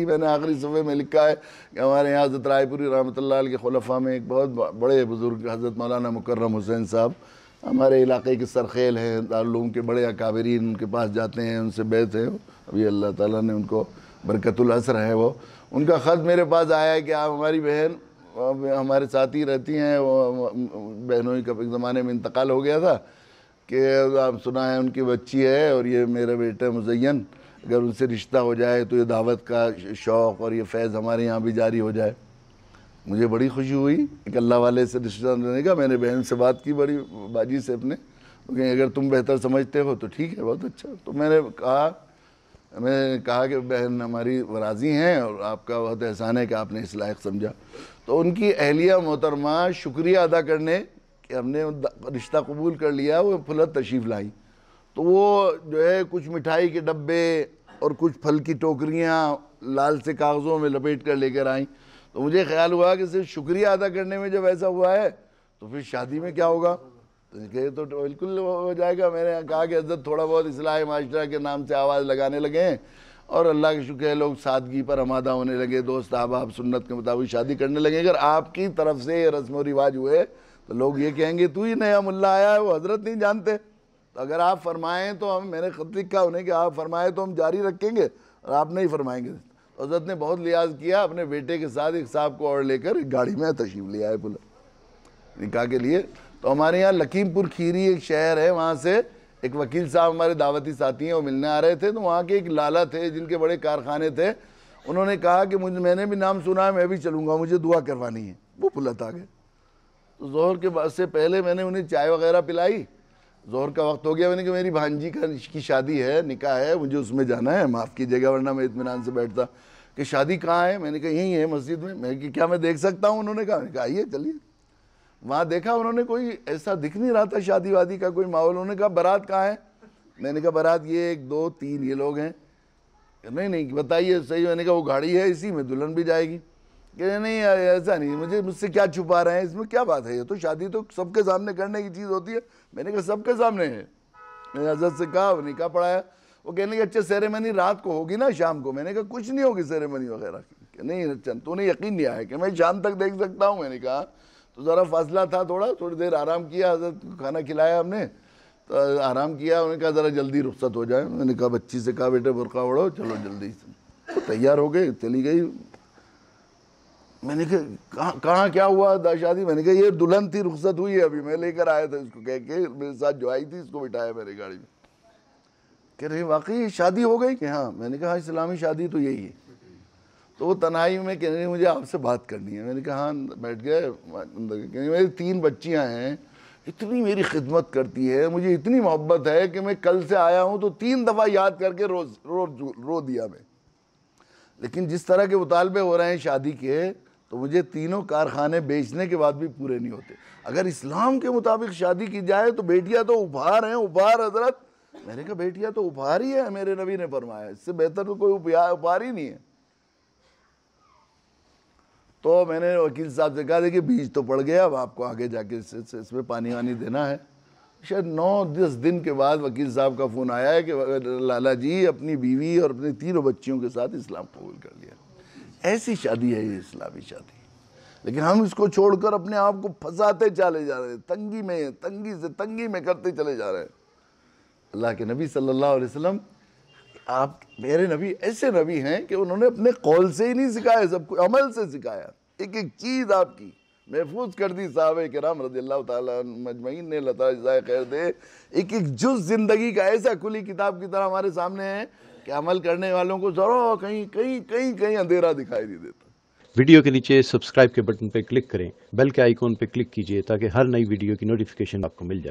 میں نے آخری صفحے میں لکھا ہے کہ ہمارے یہاں حضرت رائے پوری رحمۃ اللہ علیہ کے خلفہ میں ایک بہت بڑے بزرگ حضرت مولانا مکرم حسین صاحب ہمارے علاقے کے سرخیل ہیں دارلوم کے بڑے اکابرین ان کے پاس جاتے ہیں ان سے بیت ہیں ابھی اللہ تعالیٰ نے ان کو برکت الحثر ہے وہ ان کا خط میرے پاس آیا ہے کہ آپ ہماری بہن ہمارے ساتھی رہتی ہیں بہنوں ہی کب ایک زمانے میں انتقال ہو گیا تھا کہ آپ سنا ہے ان کی بچی ہے اور یہ میرا بیٹا مزین اگر ان سے رشتہ ہو جائے تو یہ دعوت کا شوق اور یہ فیض ہمارے یہاں بھی جاری ہو جائے مجھے بڑی خوشی ہوئی ایک اللہ والے سے رشتہ لینے کا میں نے بہن سے بات کی بڑی باجی سے اپنے کیونکہ اگر تم بہتر سمجھتے ہو تو ٹھیک ہے بہت اچھا تو میں نے کہا میں نے کہا کہ بہن ہماری راضی ہیں اور آپ کا بہت احسان ہے کہ آپ نے اس لائق سمجھا تو ان کی اہلیہ محترمہ شکریہ ادا کرنے کہ ہم نے رشتہ قبول کر لیا وہ پھلت تشریف لائیں تو وہ جو ہے کچھ مٹھائی کے ڈبے اور کچھ پھل کی ٹوکریاں لال سے کاغذوں میں لپیٹ کر لے کر آئیں تو مجھے خیال ہوا کہ صرف شکریہ ادا کرنے میں جب ایسا ہوا ہے تو پھر شادی میں کیا ہوگا تو یہ تو بالکل ہو جائے گا میں نے کہا کہ حضرت تھوڑا بہت اصلاح معاشرہ کے نام سے آواز لگانے لگے ہیں اور اللہ کے شکر ہے لوگ سادگی پر آمادہ ہونے لگے دوست احباب سنت کے مطابق شادی کرنے لگے اگر آپ کی طرف سے یہ رسم و رواج ہوئے تو لوگ یہ کہیں گے تو ہی نیا ملا آیا ہے وہ حضرت نہیں جانتے اگر آپ فرمائیں تو ہم میں نے لکھا انہیں کہ آپ فرمائیں تو ہم جاری رکھیں گے اور آپ نہیں فرمائیں گے حضرت نے بہت لحاظ کیا اپنے بیٹے کے ساتھ ایک صاحب کو اور لے کر ایک گاڑی میں تشریف لیا ہے پلا نکاح کے لیے تو ہمارے یہاں لکیم پور کھیری ایک شہر ہے وہاں سے ایک وکیل صاحب ہمارے دعوتی ساتھی ہیں وہ ملنے آ رہے تھے تو وہاں کے ایک لالا تھے جن کے بڑے کارخانے تھے انہوں نے کہا کہ میں نے بھی نام سنا ہے میں بھی چلوں گا مجھے دعا کروانی ہے وہ پلت آ گئے تو زہر کے بعد سے پہلے میں نے انہیں چائے وغیرہ پلائی زہر کا وقت ہو گیا میں نے کہ میری بھانجی کی شادی ہے نکاح ہے مجھے اس میں جانا ہے معاف کی گا ورنہ میں اطمینان سے بیٹھتا کہ شادی کہاں ہے میں نے کہا یہیں ہے مسجد میں میں کیا میں دیکھ سکتا ہوں انہوں نے کہا کہا آئیے چلیے وہاں دیکھا انہوں نے کوئی ایسا دکھ نہیں رہا تھا شادی وادی کا کوئی ماحول انہوں نے کہا برات کہاں ہے میں نے کہا برات یہ ایک دو تین یہ لوگ ہیں نہیں نہیں بتائیے صحیح میں نے کہا وہ گاڑی ہے اسی میں دلہن بھی جائے گی کہ نہیں ایسا نہیں مجھے مجھ سے کیا چھپا رہے ہیں اس میں کیا بات ہے یہ تو شادی تو سب کے سامنے کرنے کی چیز ہوتی ہے میں نے کہا سب کے سامنے ہے میں نے حضرت سے کہا وہ نکاح پڑھایا وہ کہنے کہ اچھا سیرمنی رات کو ہوگی نا شام کو میں نے کہا کچھ نہیں ہوگی سیریمنی وغیرہ کی نہیں اچھا تو نے یقین نہیں آیا کہ میں شام تک دیکھ سکتا ہوں میں نے کہا تو ذرا فاصلہ تھا تھوڑا تھوڑی دیر آرام کیا حضرت کو کھانا کھلایا ہم نے تو آرام کیا انہوں نے کہا ذرا جلدی رخصت ہو جائے میں نے کہا بچی سے کہا بیٹے برقعہ اڑو چلو جلدی تیار ہو گئے چلی گئی میں نے کہا کہاں کیا ہوا شادی میں نے کہا یہ دلہن تھی رخصت ہوئی ہے ابھی میں لے کر آیا تھا اس کو کہہ کے میرے ساتھ جو آئی تھی اس کو بٹھایا میرے گاڑی میں کہہ رہے واقعی شادی ہو گئی کہ ہاں میں نے کہا ہاں، اسلامی شادی تو یہی ہے تو وہ تنہائی میں کہہ رہی مجھے آپ سے بات کرنی ہے میں نے کہا ہاں بیٹھ گئے کہ میری تین بچیاں ہیں اتنی میری خدمت کرتی ہے مجھے اتنی محبت ہے کہ میں کل سے آیا ہوں تو تین دفعہ یاد کر کے روز روز رو دیا میں لیکن جس طرح کے مطالبے ہو رہے ہیں شادی کے تو مجھے تینوں کارخانے بیچنے کے بعد بھی پورے نہیں ہوتے اگر اسلام کے مطابق شادی کی جائے تو بیٹیا تو اپہار ہیں اپہار حضرت میں نے کہا بیٹیا تو اپہار ہی ہے میرے نبی نے فرمایا اس سے بہتر تو کوئی اپہار ہی نہیں ہے تو میں نے وکیل صاحب سے کہا دیکھے بیج تو پڑ گیا اب آپ کو آگے جا کے اس میں پانی وانی دینا ہے شاید نو دس دن کے بعد وکیل صاحب کا فون آیا ہے کہ لالا جی اپنی بیوی اور اپنی تینوں بچیوں کے ساتھ اسلام قبول کر ہے ایسی شادی ہے یہ اسلامی شادی لیکن ہم اس کو چھوڑ کر اپنے آپ کو پھنساتے چلے جا رہے ہیں تنگی میں تنگی سے تنگی میں کرتے چلے جا رہے ہیں اللہ کے نبی صلی اللہ علیہ وسلم آپ میرے نبی ایسے نبی ہیں کہ انہوں نے اپنے قول سے ہی نہیں سکھایا سب کو عمل سے سکھایا ایک ایک چیز آپ کی محفوظ کر دی صحابہ کرام رضی اللہ تعالیٰ مجمعین نے اللہ تعالیٰ خیر دے ایک ایک جز زندگی کا ایسا کھلی کتاب کی طرح ہمارے سامنے ہے کہ عمل کرنے والوں کو ذرا کہیں کہیں کہیں کہیں اندھیرا دکھائی نہیں دیتا ویڈیو کے نیچے سبسکرائب کے بٹن پہ کلک کریں بیل کے آئیکن پہ کلک کیجئے تاکہ ہر نئی ویڈیو کی نوٹیفکیشن آپ کو مل جائے